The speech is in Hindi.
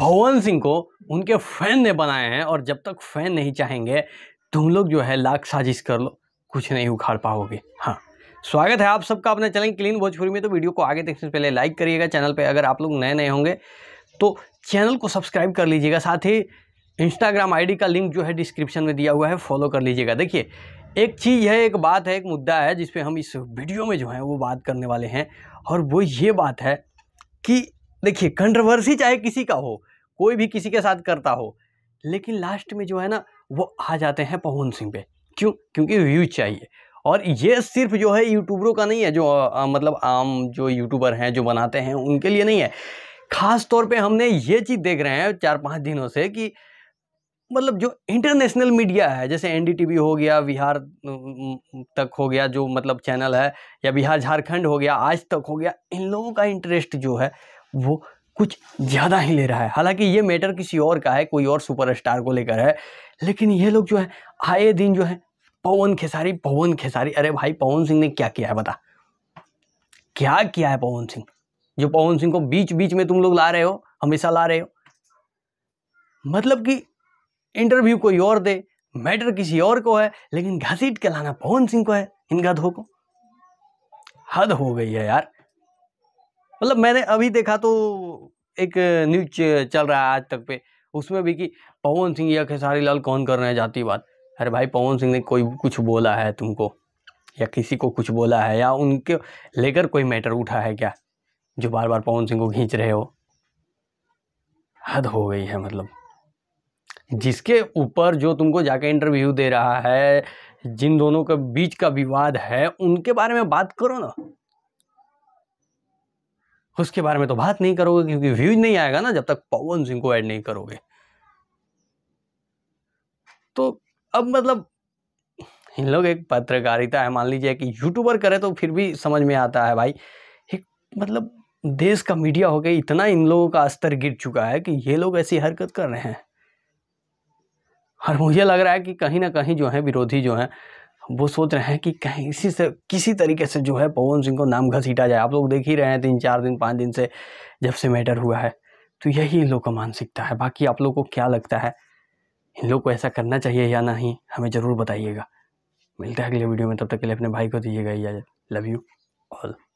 भवन सिंह को उनके फैन ने बनाए हैं और जब तक फैन नहीं चाहेंगे तुम लोग जो है लाख साजिश कर लो कुछ नहीं उखाड़ पाओगे हाँ स्वागत है आप सबका अपने चैनल क्लीन भोजपुरी में तो वीडियो को आगे देखने से पहले लाइक करिएगा चैनल पे अगर आप लोग नए नए होंगे तो चैनल को सब्सक्राइब कर लीजिएगा साथ ही इंस्टाग्राम आईडी का लिंक जो है डिस्क्रिप्शन में दिया हुआ है फॉलो कर लीजिएगा देखिए एक चीज़ है एक बात है एक मुद्दा है जिसपे हम इस वीडियो में जो है वो बात करने वाले हैं और वो ये बात है कि देखिए कंट्रोवर्सी चाहे किसी का हो कोई भी किसी के साथ करता हो लेकिन लास्ट में जो है ना वो आ जाते हैं पवन सिंह पे क्यों क्योंकि व्यूज चाहिए और ये सिर्फ जो है यूट्यूबरों का नहीं है जो आ, मतलब आम जो यूट्यूबर हैं जो बनाते हैं उनके लिए नहीं है खास तौर पे हमने ये चीज़ देख रहे हैं चार पाँच दिनों से कि मतलब जो इंटरनेशनल मीडिया है जैसे एन हो गया बिहार तक हो गया जो मतलब चैनल है या बिहार झारखंड हो गया आज तक हो गया इन लोगों का इंटरेस्ट जो है वो कुछ ज़्यादा ही ले रहा है हालांकि ये मैटर किसी और का है कोई और सुपरस्टार को लेकर है लेकिन ये लोग जो है आए दिन जो है पवन खेसारी पवन खेसारी अरे भाई पवन सिंह ने क्या किया है बता क्या किया है पवन सिंह जो पवन सिंह को बीच बीच में तुम लोग ला रहे हो हमेशा ला रहे हो मतलब कि इंटरव्यू कोई और दे मैटर किसी और को है लेकिन घसीट के लाना पवन सिंह को है इन धोखो को हद हो गई है यार मतलब मैंने अभी देखा तो एक न्यूज चल रहा है आज तक पे उसमें भी कि पवन सिंह या खेसारी लाल कौन कर रहे हैं बात अरे भाई पवन सिंह ने कोई कुछ बोला है तुमको या किसी को कुछ बोला है या उनके लेकर कोई मैटर उठा है क्या जो बार बार पवन सिंह को खींच रहे हो हद हो गई है मतलब जिसके ऊपर जो तुमको जाके इंटरव्यू दे रहा है जिन दोनों के बीच का विवाद है उनके बारे में बात करो ना उसके बारे में तो बात नहीं करोगे क्योंकि व्यूज नहीं आएगा ना जब तक पवन सिंह को ऐड नहीं करोगे तो अब मतलब इन लोग एक पत्रकारिता है मान लीजिए कि यूट्यूबर करे तो फिर भी समझ में आता है भाई एक मतलब देश का मीडिया हो गया इतना इन लोगों का स्तर गिर चुका है कि ये लोग ऐसी हरकत कर रहे हैं और मुझे लग रहा है कि कहीं ना कहीं जो है विरोधी जो है वो सोच रहे हैं कि कहीं इसी से किसी तरीके से जो है पवन सिंह को नाम घसीटा जाए आप लोग देख ही रहे हैं तीन चार दिन पाँच दिन से जब से मैटर हुआ है तो यही इन लोग का मानसिकता है बाकी आप लोग को क्या लगता है इन लोग को ऐसा करना चाहिए या नहीं हमें ज़रूर बताइएगा मिलता है अगले वीडियो में तब तक के लिए अपने भाई को दीजिएगा इजाज़त लव यू ऑल